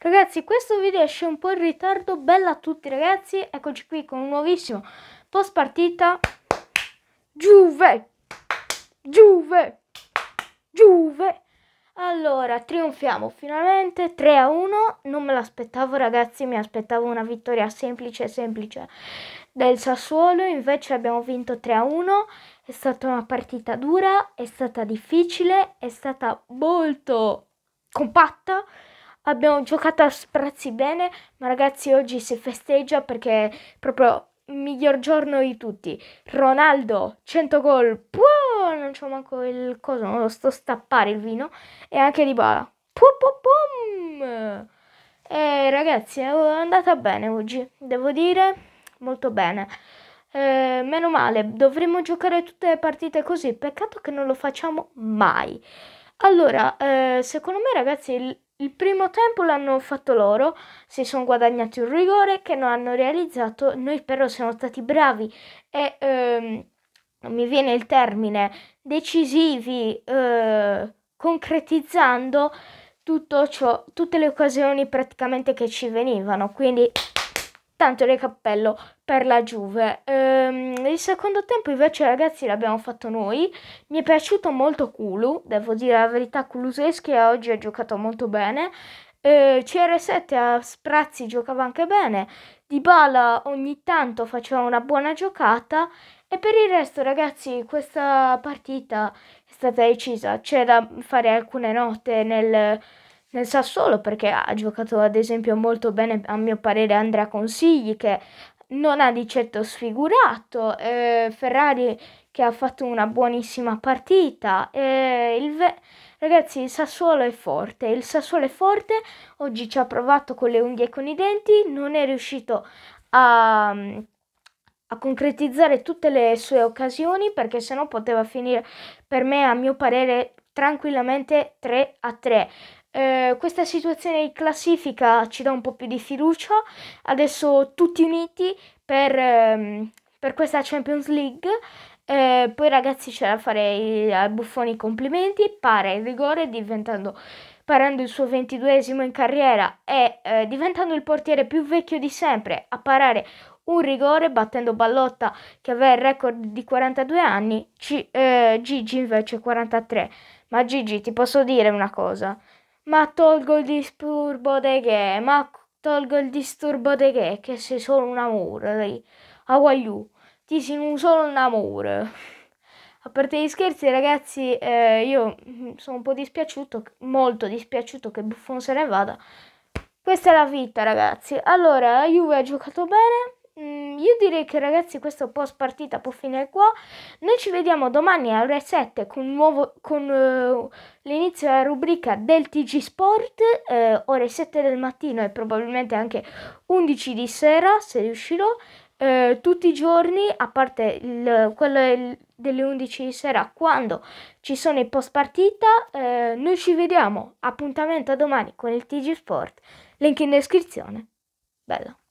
Ragazzi questo video esce un po' in ritardo, bella a tutti ragazzi, eccoci qui con un nuovissimo post partita Juve, Juve, Juve Allora trionfiamo finalmente 3 a 1, non me l'aspettavo ragazzi, mi aspettavo una vittoria semplice semplice del Sassuolo, invece abbiamo vinto 3 a 1 è stata una partita dura, è stata difficile, è stata molto compatta abbiamo giocato a sprazzi bene, ma ragazzi oggi si festeggia perché è proprio il miglior giorno di tutti. Ronaldo, 100 gol, Puh, non c'ho manco il coso, non lo sto stappare il vino, e anche di bala. E ragazzi, è andata bene oggi, devo dire, molto bene. Eh, meno male, dovremmo giocare tutte le partite così, peccato che non lo facciamo mai. Allora, eh, secondo me ragazzi, il primo tempo l'hanno fatto loro, si sono guadagnati un rigore che non hanno realizzato, noi però siamo stati bravi e ehm, mi viene il termine decisivi, eh, concretizzando tutto ciò, tutte le occasioni praticamente che ci venivano, quindi tanto era il cappello per la Juve. Ehm, il secondo tempo invece ragazzi l'abbiamo fatto noi, mi è piaciuto molto Kulu, devo dire la verità Kuluseschi oggi ha giocato molto bene, ehm, CR7 a Sprazzi giocava anche bene, Dybala ogni tanto faceva una buona giocata e per il resto ragazzi questa partita è stata decisa, c'è da fare alcune note nel nel Sassuolo perché ha giocato ad esempio molto bene a mio parere Andrea Consigli che non ha di certo sfigurato, eh, Ferrari che ha fatto una buonissima partita, eh, il ve- ragazzi il Sassuolo è forte, il Sassuolo è forte, oggi ci ha provato con le unghie e con i denti, non è riuscito a a concretizzare tutte le sue occasioni perché sennò poteva finire per me a mio parere tranquillamente 3 a 3 eh, questa situazione di classifica ci dà un po' più di fiducia. Adesso tutti uniti per, ehm, per questa Champions League. Eh, poi ragazzi c'è da fare al a Buffoni i complimenti, para il rigore diventando parando il suo ventiduesimo in carriera e eh, diventando il portiere più vecchio di sempre a parare un rigore battendo Ballotta che aveva il record di 42 anni, C- eh, Gigi invece 43. Ma Gigi ti posso dire una cosa, ma tolgo il disturbo di che? Ma tolgo il disturbo di che? Che sei solo un amore. Aguagliù, ti sei solo un amore. A parte gli scherzi, ragazzi, eh, io mm, sono un po' dispiaciuto, molto dispiaciuto che Buffon se ne vada. Questa è la vita, ragazzi. Allora, la Juve ha giocato bene io direi che ragazzi questo post partita può finire qua. Noi ci vediamo domani alle ore 7 con, nuovo, con uh, l'inizio della rubrica del TG Sport, uh, ore 7 del mattino e probabilmente anche 11 di sera se riuscirò. Uh, tutti i giorni, a parte il, quello il, delle 11 di sera, quando ci sono i post partita, noi ci vediamo. Appuntamento domani con il TG Sport. Link in descrizione. Bello.